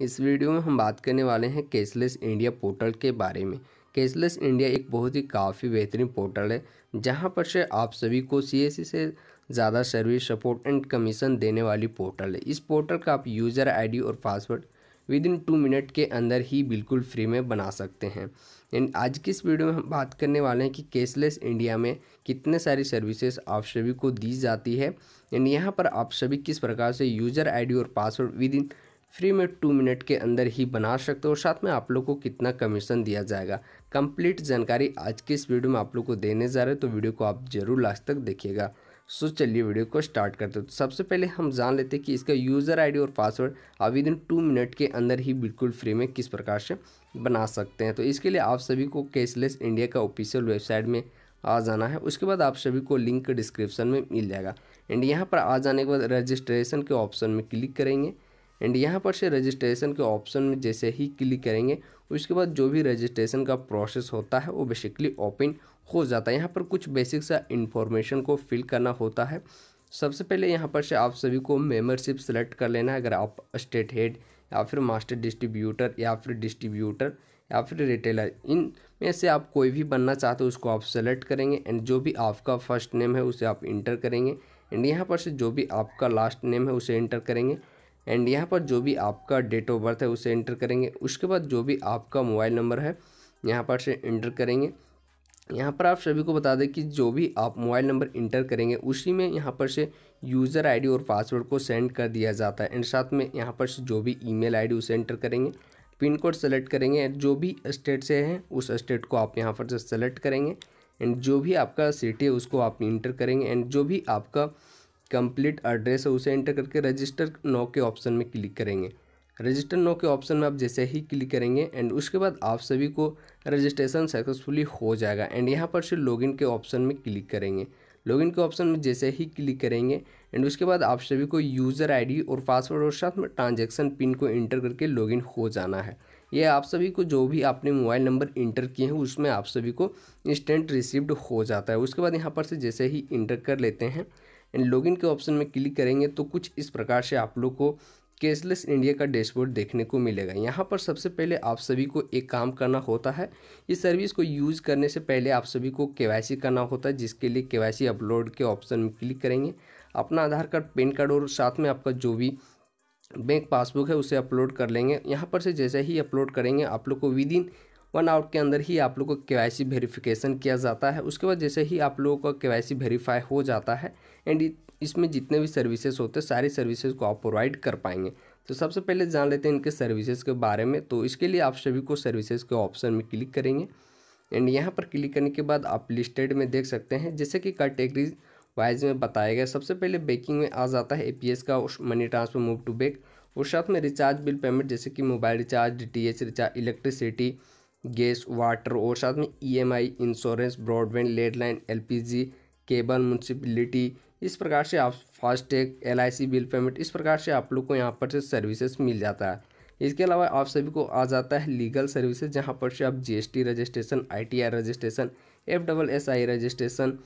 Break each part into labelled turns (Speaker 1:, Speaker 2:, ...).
Speaker 1: इस वीडियो में हम बात करने वाले हैं कैशलेस इंडिया पोर्टल के बारे में कैशलेस इंडिया एक बहुत ही काफ़ी बेहतरीन पोर्टल है जहां पर से आप सभी को सी e से ज़्यादा सर्विस सपोर्ट एंड कमीशन देने वाली पोर्टल है इस पोर्टल का आप यूज़र आईडी और password within two minute के अंदर ही बिल्कुल फ्री में बना सकते हैं एंड आज की इस वीडियो में हम बात करने वाले हैं कि कैशलेस इंडिया में कितने सारी सर्विसेज आप सभी को दी जाती है एंड यहाँ पर आप सभी किस प्रकार से यूज़र आईडी और पासवर्ड विद इन फ्री में टू मिनट के अंदर ही बना सकते हो और साथ में आप लोग को कितना कमीशन दिया जाएगा कंप्लीट जानकारी आज के इस वीडियो में आप लोग को देने जा रहे हैं तो वीडियो को आप जरूर लास्ट तक देखिएगा सो चलिए वीडियो को स्टार्ट करते हैं तो सबसे पहले हम जान लेते हैं कि इसका यूज़र आईडी और पासवर्ड आप इन टू मिनट के अंदर ही बिल्कुल फ्री में किस प्रकार से बना सकते हैं तो इसके लिए आप सभी को कैशलेस इंडिया का ऑफिशियल वेबसाइट में आ जाना है उसके बाद आप सभी को लिंक डिस्क्रिप्शन में मिल जाएगा एंड यहाँ पर आ जाने के बाद रजिस्ट्रेशन के ऑप्शन में क्लिक करेंगे एंड यहाँ पर से रजिस्ट्रेशन के ऑप्शन में जैसे ही क्लिक करेंगे उसके बाद जो भी रजिस्ट्रेशन का प्रोसेस होता है वो बेसिकली ओपन हो जाता है यहाँ पर कुछ बेसिक सा इन्फॉर्मेशन को फिल करना होता है सबसे पहले यहाँ पर से आप सभी को मेम्बरशिप सेलेक्ट कर लेना है अगर आप स्टेट हेड या फिर मास्टर डिस्ट्रीब्यूटर या फिर डिस्ट्रीब्यूटर या फिर रिटेलर इन में से आप कोई भी बनना चाहते हो उसको आप सेलेक्ट करेंगे एंड जो भी आपका फर्स्ट नेम है उसे आप इंटर करेंगे एंड यहाँ पर से जो भी आपका लास्ट नेम है उसे इंटर करेंगे एंड यहाँ पर जो भी आपका डेट ऑफ बर्थ है उसे इंटर करेंगे उसके बाद जो भी आपका मोबाइल नंबर है यहाँ पर से इंटर करेंगे यहाँ पर आप सभी को बता दें कि जो भी आप मोबाइल नंबर इंटर करेंगे उसी में यहाँ पर से यूज़र आईडी और पासवर्ड को सेंड कर दिया जाता है एंड साथ में यहाँ पर से जो भी ईमेल आईडी उसे एंटर करेंगे पिन कोड सेलेक्ट करेंगे जो भी स्टेट से हैं उस स्टेट को आप यहाँ पर से सेलेक्ट करेंगे एंड जो भी आपका सिटी है उसको आप इंटर करेंगे एंड जो भी आपका कंप्लीट एड्रेस है उसे एंटर करके रजिस्टर नौ के ऑप्शन में क्लिक करेंगे रजिस्टर नो के ऑप्शन में आप जैसे ही क्लिक करेंगे एंड उसके बाद आप सभी को रजिस्ट्रेशन सक्सेसफुली हो जाएगा एंड यहाँ पर से लॉगिन के ऑप्शन में क्लिक करेंगे लॉगिन के ऑप्शन में जैसे ही क्लिक करेंगे एंड उसके बाद आप सभी को यूज़र आईडी और पासवर्ड और साथ में ट्रांजैक्शन पिन को इंटर करके लॉगिन हो जाना है ये आप सभी को जो भी आपने मोबाइल नंबर इंटर किए हैं उसमें आप सभी को इंस्टेंट रिसिव्ड हो जाता है उसके बाद यहाँ पर से जैसे ही इंटर कर लेते हैं एंड लॉगिन के ऑप्शन में क्लिक करेंगे तो कुछ इस प्रकार से आप लोग को कैशलेस इंडिया का डैशबोर्ड देखने को मिलेगा यहाँ पर सबसे पहले आप सभी को एक काम करना होता है इस सर्विस को यूज़ करने से पहले आप सभी को के करना होता है जिसके लिए के अपलोड के ऑप्शन में क्लिक करेंगे अपना आधार कार्ड पेन कार्ड और साथ में आपका जो भी बैंक पासबुक है उसे अपलोड कर लेंगे यहाँ पर से जैसे ही अपलोड करेंगे आप लोग को विद इन वन आवर के अंदर ही आप लोग का के वाई वेरिफिकेशन किया जाता है उसके बाद जैसे ही आप लोगों का के वाई वेरीफाई हो जाता है एंड इसमें जितने भी सर्विसेज होते हैं सारी सर्विसेज को आप प्रोवाइड कर पाएंगे तो सबसे पहले जान लेते हैं इनके सर्विसेज के बारे में तो इसके लिए आप सभी को सर्विसेज के ऑप्शन में क्लिक करेंगे एंड यहाँ पर क्लिक करने के बाद आप लिस्टेड में देख सकते हैं जैसे कि कैटेगरी वाइज में बताया गया सबसे पहले बैंकिंग में आ जाता है ए का money transfer move to bank और साथ में रिचार्ज बिल पेमेंट जैसे कि mobile recharge D recharge electricity gas water और साथ में EMI insurance broadband landline LPG cable municipality इस प्रकार से आप फास्टैग एलआईसी बिल पेमेंट इस प्रकार से आप लोग को यहाँ पर से सर्विसेज मिल जाता है इसके अलावा आप सभी को आ जाता है लीगल सर्विसेज जहाँ पर से आप G registration I registration F double S I registration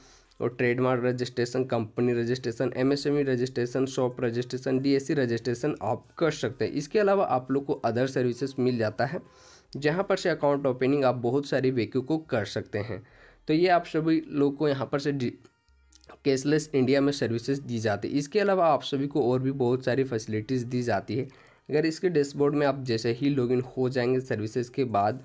Speaker 1: और trademark registration company registration MSME registration shop registration DSC registration आप कर सकते हैं इसके अलावा आप लोग को अदर सर्विसेज मिल जाता है जहाँ पर से अकाउंट ओपनिंग आप बहुत सारी वेक्यू को कर सकते हैं तो ये आप सभी लोग को यहाँ पर से कैशलेस इंडिया में सर्विसेज दी जाती है इसके अलावा आप सभी को और भी बहुत सारी फैसिलिटीज़ दी जाती है अगर इसके डैशबोर्ड में आप जैसे ही लॉगिन हो जाएंगे सर्विसेज के बाद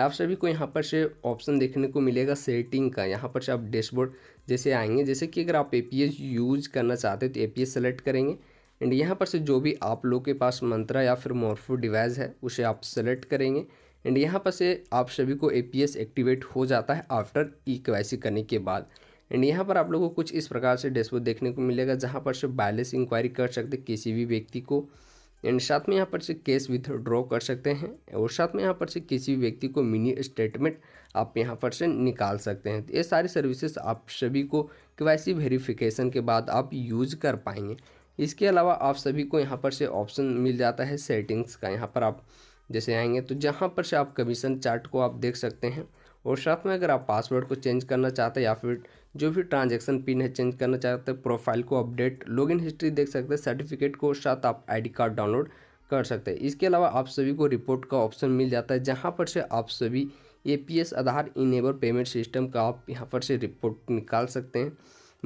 Speaker 1: आप सभी को यहाँ पर से ऑप्शन देखने को मिलेगा सेटिंग का यहाँ पर से आप डैशबोर्ड जैसे आएंगे जैसे कि अगर आप ए यूज़ करना चाहते हैं तो ए पी सेलेक्ट करेंगे एंड यहाँ पर से जो भी आप लोग के पास मंत्रा या फिर मोरफो डिवाइस है उसे आप सेलेक्ट करेंगे एंड यहाँ पर से आप सभी को ए एक्टिवेट हो जाता है आफ्टर ई के करने के बाद एंड यहाँ पर आप लोगों को कुछ इस प्रकार से डैशबोर्ड देखने को मिलेगा जहाँ पर से बैलेंस इंक्वायरी कर सकते किसी भी व्यक्ति को एंड साथ में यहाँ पर से कैश विथड्रॉ कर सकते हैं और साथ में यहाँ पर से किसी भी व्यक्ति को मिनी स्टेटमेंट आप यहाँ पर से निकाल सकते हैं तो ये सारी सर्विसेज आप सभी को के वेरीफिकेशन के बाद आप यूज कर पाएंगे इसके अलावा आप सभी को यहाँ पर से ऑप्शन मिल जाता है सेटिंग्स का यहाँ पर आप जैसे आएंगे तो जहाँ पर से आप कमीशन चार्ट को आप देख सकते हैं और साथ में अगर आप पासवर्ड को चेंज करना चाहते हैं या फिर जो भी ट्रांजैक्शन पिन है चेंज करना चाहते हैं प्रोफाइल को अपडेट लॉगिन हिस्ट्री देख सकते हैं सर्टिफिकेट को साथ आप आईडी कार्ड डाउनलोड कर सकते हैं इसके अलावा आप सभी को रिपोर्ट का ऑप्शन मिल जाता है जहाँ पर से आप सभी A Aadhaar enable payment system का आप यहाँ पर से रिपोर्ट निकाल सकते हैं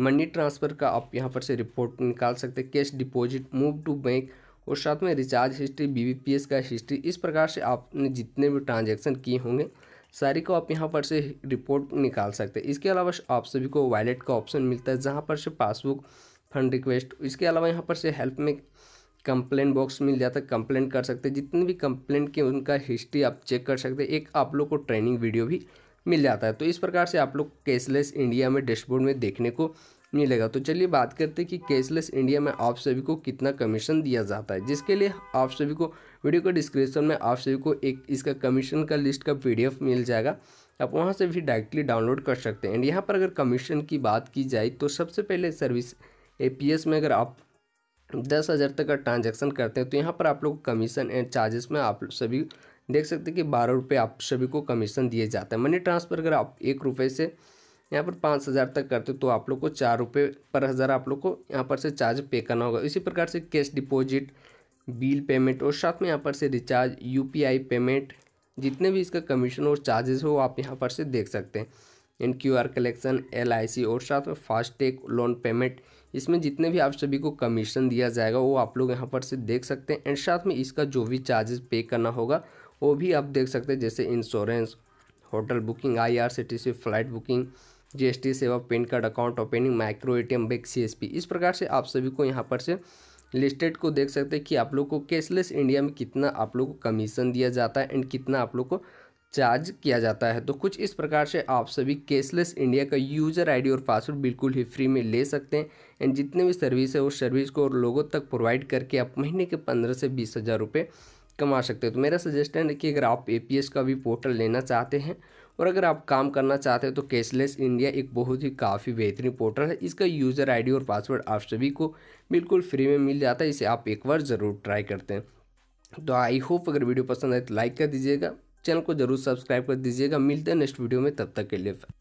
Speaker 1: मनी ट्रांसफ़र का आप यहाँ पर से रिपोर्ट निकाल सकते हैं cash deposit move to bank और साथ में रिचार्ज हिस्ट्री बी का हिस्ट्री इस प्रकार से आपने जितने भी ट्रांजेक्शन किए होंगे सारी को आप यहाँ पर से रिपोर्ट निकाल सकते हैं इसके अलावा आप सभी को वैलेट का ऑप्शन मिलता है जहाँ पर से पासबुक फंड रिक्वेस्ट इसके अलावा यहाँ पर से हेल्प में कंप्लेंट बॉक्स मिल जाता है कंप्लेंट कर सकते हैं जितने भी कंप्लेंट के उनका हिस्ट्री आप चेक कर सकते हैं एक आप लोग को ट्रेनिंग वीडियो भी मिल जाता है तो इस प्रकार से आप लोग कैशलेस इंडिया में डैशबोर्ड में देखने को मिलेगा तो चलिए बात करते हैं कि कैशलेस इंडिया में आप सभी को कितना कमीशन दिया जाता है जिसके लिए आप सभी को वीडियो के डिस्क्रिप्शन में आप सभी को एक इसका कमीशन का लिस्ट का पीडीएफ मिल जाएगा आप वहां से भी डायरेक्टली डाउनलोड कर सकते हैं एंड यहाँ पर अगर कमीशन की बात की जाए तो सबसे पहले सर्विस ए में अगर आप दस हज़ार तक का ट्रांजेक्शन करते हैं तो यहाँ पर आप लोग कमीशन एंड चार्जेस में आप सभी देख सकते हैं कि बारह रुपये आप सभी को कमीशन दिए जाते हैं मनी ट्रांसफ़र अगर आप एक रुपये से यहाँ पर पाँच हज़ार तक करते तो आप लोग को चार रुपये पर हज़ार आप लोग को यहाँ पर से चार्ज पे करना होगा इसी प्रकार से कैश डिपॉजिट बिल पेमेंट और साथ में यहाँ पर से रिचार्ज यूपीआई पेमेंट जितने भी इसका कमीशन और चार्जेस हो आप यहाँ पर से देख सकते हैं and Q R collection L I C और साथ में फास्टैग लोन पेमेंट इसमें जितने भी आप सभी को कमीशन दिया जाएगा वो आप लोग यहाँ पर से देख सकते हैं एंड साथ में इसका जो भी चार्जेस पे करना होगा वो भी आप देख सकते हैं जैसे insurance hotel booking I R C T C flight booking GST सेवा pan card account opening micro ATM bank CSP इस प्रकार से आप सभी को यहाँ पर से लिस्टेड को देख सकते हैं कि आप लोग को कैशलेस इंडिया में कितना आप लोग को कमीशन दिया जाता है एंड कितना आप लोग को चार्ज किया जाता है तो कुछ इस प्रकार से आप सभी कैशलेस इंडिया का यूज़र आईडी और पासवर्ड बिल्कुल ही फ्री में ले सकते हैं एंड जितने भी सर्विस है उस सर्विस को और लोगों तक प्रोवाइड करके आप महीने के पंद्रह से बीस हज़ार रुपये कमा सकते हो तो मेरा सजेशन है कि अगर आप ए का भी पोर्टल लेना चाहते हैं और अगर आप काम करना चाहते हैं तो कैशलेस इंडिया एक बहुत ही काफ़ी बेहतरीन पोर्टल है इसका यूज़र आईडी और पासवर्ड आप सभी को बिल्कुल फ्री में मिल जाता है इसे आप एक बार ज़रूर ट्राई करते हैं तो आई होप अगर वीडियो पसंद आए तो लाइक कर दीजिएगा चैनल को जरूर सब्सक्राइब कर दीजिएगा मिलते हैं नेक्स्ट वीडियो में तब तक के लिए